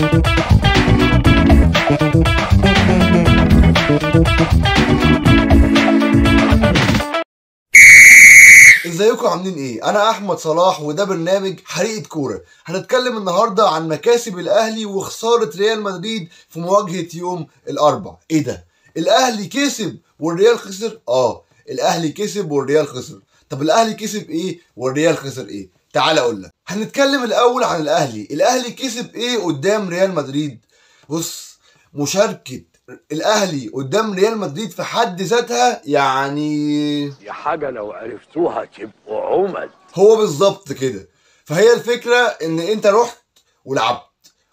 ازيكم عاملين ايه؟ انا احمد صلاح وده برنامج حريقه كوره، هنتكلم النهارده عن مكاسب الاهلي وخساره ريال مدريد في مواجهه يوم الاربع، ايه ده؟ الاهلي كسب والريال خسر؟ اه، الاهلي كسب والريال خسر، طب الاهلي كسب ايه والريال خسر ايه؟ تعال اقول لك هنتكلم الاول عن الاهلي الاهلي كسب ايه قدام ريال مدريد بص مشاركه الاهلي قدام ريال مدريد في حد ذاتها يعني يا حاجه لو عرفتوها تبقوا عمل هو بالظبط كده فهي الفكره ان انت رحت ولعبت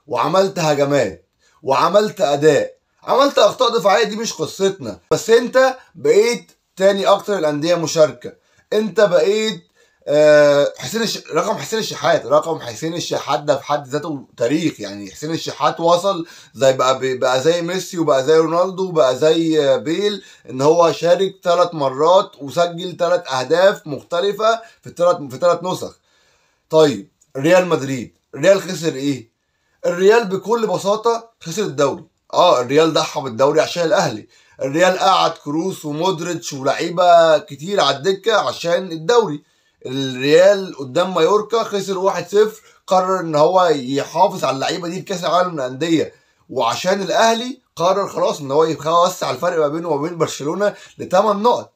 وعملت هجمات وعملت اداء عملت اخطاء دفاعيه دي مش قصتنا بس انت بقيت تاني اكتر الانديه مشاركه انت بقيت آه، حسين الش... رقم حسين الشحات رقم حسين الشحات ده في حد ذاته تاريخ يعني حسين الشحات وصل زي بقى بقى زي ميسي وبقى زي رونالدو وبقى زي بيل ان هو شارك ثلاث مرات وسجل ثلاث اهداف مختلفه في الثلاث في ثلاث نسخ طيب ريال مدريد الريال خسر ايه الريال بكل بساطه خسر الدوري اه الريال ضحى بالدوري عشان الاهلي الريال قعد كروس ومودريتش ولاعيبه كتير على الدكه عشان الدوري الريال قدام مايوركا خسر 1-0 قرر ان هو يحافظ على اللعيبه دي في كاس العالم للانديه وعشان الاهلي قرر خلاص ان هو يوسع الفرق ما بينه وما بين برشلونه لثمان نقط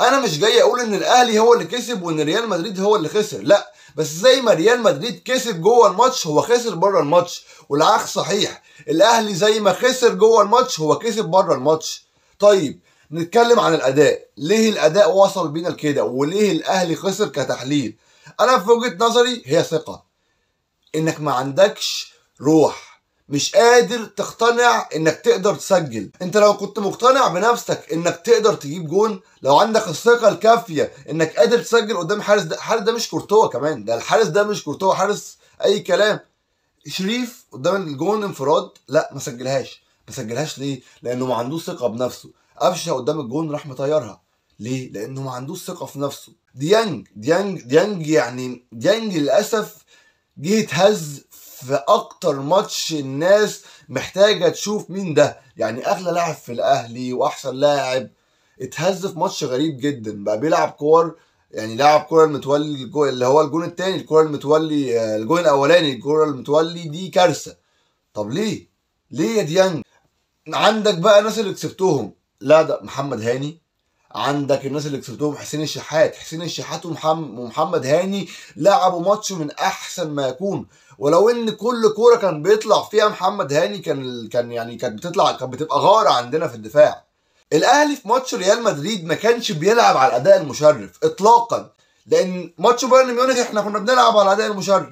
انا مش جاي اقول ان الاهلي هو اللي كسب وان ريال مدريد هو اللي خسر لا بس زي ما ريال مدريد كسب جوه الماتش هو خسر بره الماتش والعكس صحيح الاهلي زي ما خسر جوه الماتش هو كسب بره الماتش طيب نتكلم عن الاداء ليه الاداء وصل بينا لكده وليه الاهلي خسر كتحليل انا في وجهه نظري هي ثقه انك ما عندكش روح مش قادر تقتنع انك تقدر تسجل انت لو كنت مقتنع بنفسك انك تقدر تجيب جون لو عندك الثقه الكافيه انك قادر تسجل قدام حارس ده الحارس ده مش كورتوا كمان ده الحارس ده مش كورتوا حارس اي كلام شريف قدام الجون انفراد لا ما سجلهاش ما سجلهاش ليه لانه ما عندوش ثقه بنفسه قفشه قدام الجون راح مطيرها ليه؟ لانه ما عندوش ثقه في نفسه ديانج ديانج ديانج يعني ديانج للاسف جه اتهز في اكتر ماتش الناس محتاجه تشوف مين ده يعني اغلى لاعب في الاهلي واحسن لاعب اتهز في ماتش غريب جدا بقى بيلعب كور يعني لاعب كوره المتولي اللي هو الجون الثاني الكوره المتولي آه، الجون الاولاني الكوره المتولي دي كارثه طب ليه ليه يا ديانج عندك بقى ناس اللي كسبتهم لا ده محمد هاني عندك الناس اللي كسبتهم حسين الشحات حسين الشحات ومحمد هاني لعبوا ماتش من احسن ما يكون ولو ان كل كوره كان بيطلع فيها محمد هاني كان كان يعني كانت بتطلع كانت بتبقى غاره عندنا في الدفاع الاهلي في ماتش ريال مدريد ما كانش بيلعب على الاداء المشرف اطلاقا لان ماتش بايرن ميونخ احنا كنا بنلعب على الاداء المشرف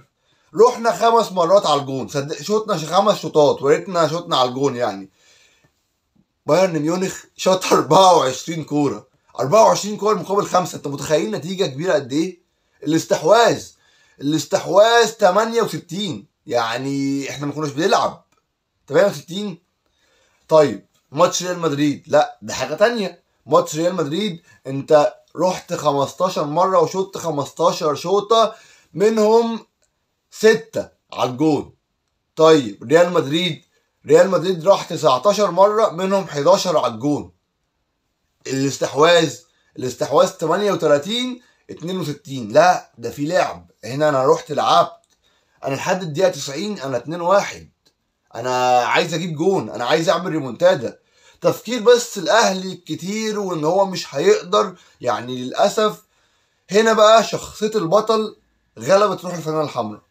رحنا خمس مرات على الجون صدق شوطنا خمس شوطات وريتنا شوطنا على الجون يعني بايرن ميونخ شاط 24 كوره 24 كوره مقابل خمسه انت متخيل نتيجه كبيره قد ايه الاستحواذ الاستحواذ 68 يعني احنا ما كناش بنلعب 68 طيب ماتش ريال مدريد لا ده حاجه تانية ماتش ريال مدريد انت رحت 15 مره وشوت 15 شوطه منهم ستة على الجون طيب ريال مدريد ريال مدريد راح 19 مره منهم 11 على الجون الاستحواذ الاستحواذ 38 62 لا ده في لعب هنا انا رحت لعبت انا لحد الدقيقه 90 انا 2 1 انا عايز اجيب جون انا عايز اعمل ريمونتادا تفكير بس الاهلي كتير وان هو مش هيقدر يعني للاسف هنا بقى شخصيه البطل غلبت روح الفنانه الحمراء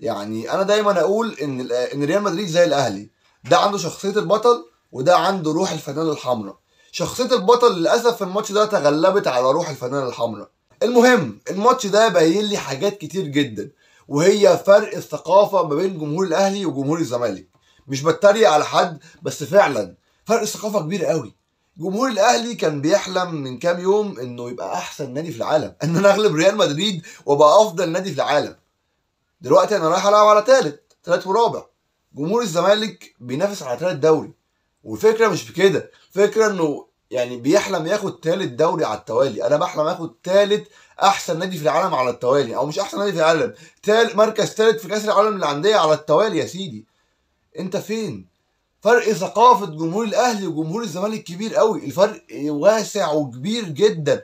يعني انا دايما اقول ان ان ريال مدريد زي الاهلي ده عنده شخصيه البطل وده عنده روح الفنان الحمراء شخصيه البطل للاسف في الماتش ده تغلبت على روح الفنان الحمراء المهم الماتش ده باين لي حاجات كتير جدا وهي فرق الثقافه ما بين جمهور الاهلي وجمهور الزمالك مش بتريق على حد بس فعلا فرق الثقافه كبير قوي جمهور الاهلي كان بيحلم من كام يوم انه يبقى احسن نادي في العالم ان انا اغلب ريال مدريد وابقى افضل نادي في العالم دلوقتي انا رايح العب على ثالث ثالث ورابع جمهور الزمالك بينافس على ثالث دوري والفكره مش بكده فكره الفكره انه يعني بيحلم ياخد ثالث دوري على التوالي انا بحلم اخد ثالث احسن نادي في العالم على التوالي او مش احسن نادي في العالم تال مركز ثالث في كاس العالم للانديه على التوالي يا سيدي انت فين فرق ثقافه جمهور الاهلي وجمهور الزمالك كبير قوي الفرق واسع وكبير جدا